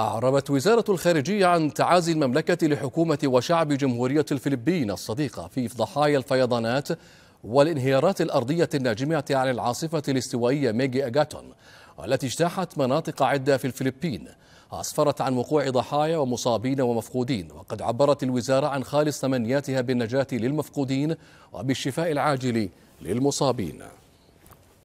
أعربت وزارة الخارجية عن تعازي المملكة لحكومة وشعب جمهورية الفلبين الصديقة في ضحايا الفيضانات والانهيارات الأرضية الناجمة عن العاصفة الاستوائية ميجي أغاتون والتي اجتاحت مناطق عدة في الفلبين أسفرت عن وقوع ضحايا ومصابين ومفقودين وقد عبرت الوزارة عن خالص تمنياتها بالنجاة للمفقودين وبالشفاء العاجل للمصابين